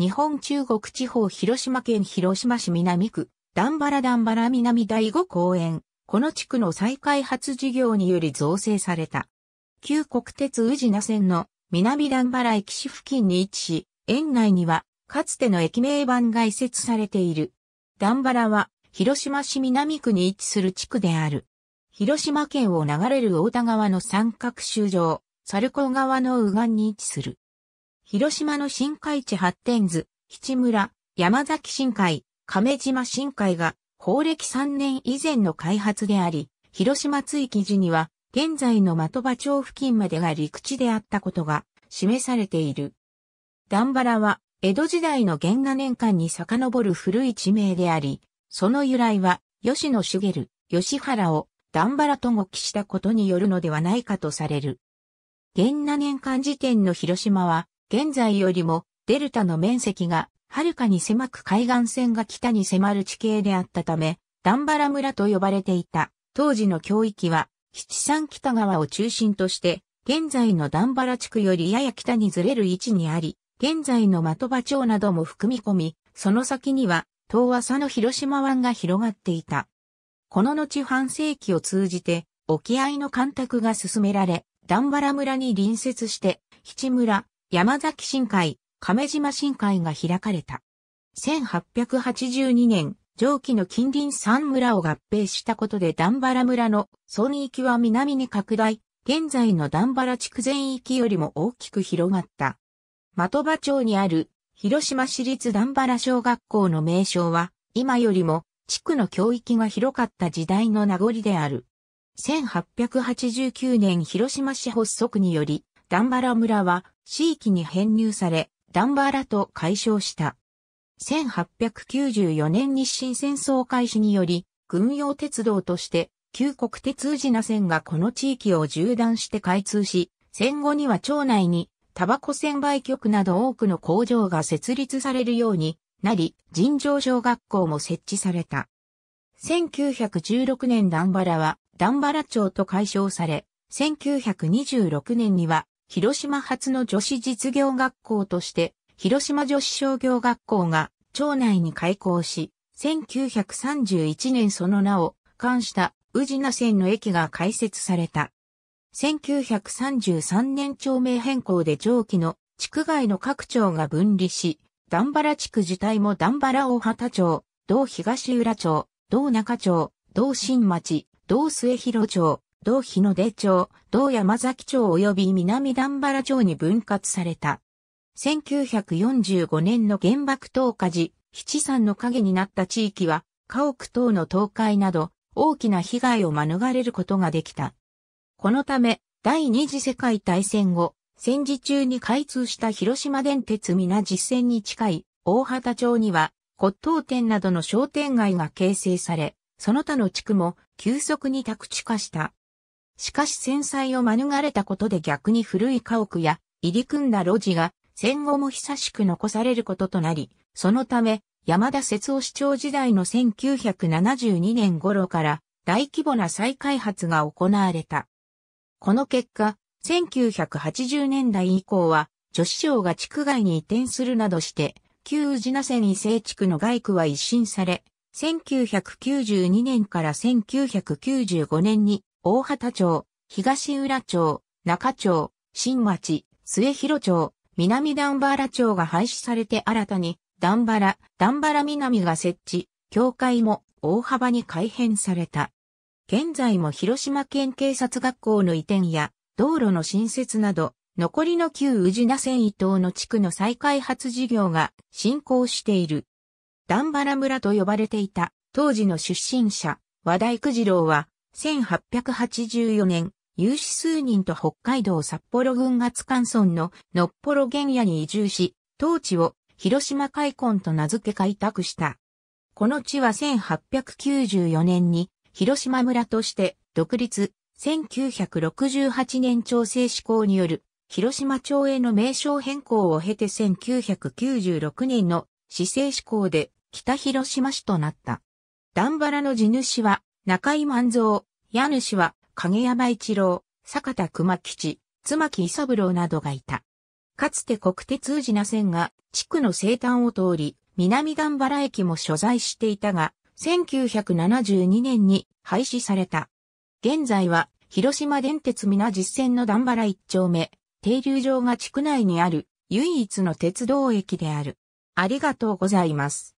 日本中国地方広島県広島市南区、段原段原南第五公園。この地区の再開発事業により造成された。旧国鉄宇品線の南段原駅市付近に位置し、園内にはかつての駅名板が移設されている。段原は広島市南区に位置する地区である。広島県を流れる大田川の三角州上、猿子川の右岸に位置する。広島の深海地発展図、七村、山崎深海、亀島深海が、法暦3年以前の開発であり、広島追記時には、現在の的場町付近までが陸地であったことが示されている。段原は、江戸時代の原画年間に遡る古い地名であり、その由来は、吉野茂、吉原を段原と語記したことによるのではないかとされる。原那年間時点の広島は、現在よりもデルタの面積がはるかに狭く海岸線が北に迫る地形であったため、ダンバラ村と呼ばれていた当時の教域は、七三北側を中心として、現在のダンバラ地区よりやや北にずれる位置にあり、現在の的場町なども含み込み、その先には、遠浅の広島湾が広がっていた。この後半世紀を通じて、沖合の干拓が進められ、ダンバラ村に隣接して、七村、山崎深海、亀島深海が開かれた。1882年、上記の近隣三村を合併したことで段原村の村域は南に拡大、現在の段原地区全域よりも大きく広がった。的場町にある広島市立段原小学校の名称は、今よりも地区の教育が広かった時代の名残である。1889年広島市発足により、ダンバラ村は地域に編入され、ダンバラと解消した。1894年日清戦争開始により、軍用鉄道として、旧国鉄宇品線がこの地域を縦断して開通し、戦後には町内に、タバコ専売局など多くの工場が設立されるようになり、尋常小学校も設置された。1916年ダンバラはダンバラ町と解消され、1926年には広島初の女子実業学校として、広島女子商業学校が町内に開校し、1931年その名を冠した宇品線の駅が開設された。1933年町名変更で上記の地区外の各町が分離し、段原地区自体も段原大畑町、道東浦町、道中町、道新町、道末広町、同日の出町、同山崎町及び南段原町に分割された。1945年の原爆投下時、七山の影になった地域は、家屋等の倒壊など、大きな被害を免れることができた。このため、第二次世界大戦後、戦時中に開通した広島電鉄皆実践に近い大畑町には骨董店などの商店街が形成され、その他の地区も急速に宅地化した。しかし戦災を免れたことで逆に古い家屋や入り組んだ路地が戦後も久しく残されることとなり、そのため山田節夫市長時代の1972年頃から大規模な再開発が行われた。この結果、1980年代以降は女子省が地区外に移転するなどして、旧宇品線伊勢地区の外区は一新され、1992年から1995年に大畑町、東浦町、中町、新町、末広町、南段原町が廃止されて新たに、段原、段原南が設置、境界も大幅に改変された。現在も広島県警察学校の移転や、道路の新設など、残りの旧宇品線伊東の地区の再開発事業が進行している。段原村と呼ばれていた当時の出身者、和田育次郎は1884年、有志数人と北海道札幌群。圧間村ののっぽろ原野に移住し、当地を広島海根と名付け開拓した。この地は1894年に広島村として独立、1968年調整施行による広島町への名称変更を経て1996年の市政施行で北広島市となった。段原の地主は中井万蔵、家主は影山一郎、坂田熊吉、妻木伊三郎などがいた。かつて国鉄宇品線が地区の西端を通り、南段原駅も所在していたが、1972年に廃止された。現在は広島電鉄皆実線の段原一丁目、停留場が地区内にある唯一の鉄道駅である。ありがとうございます。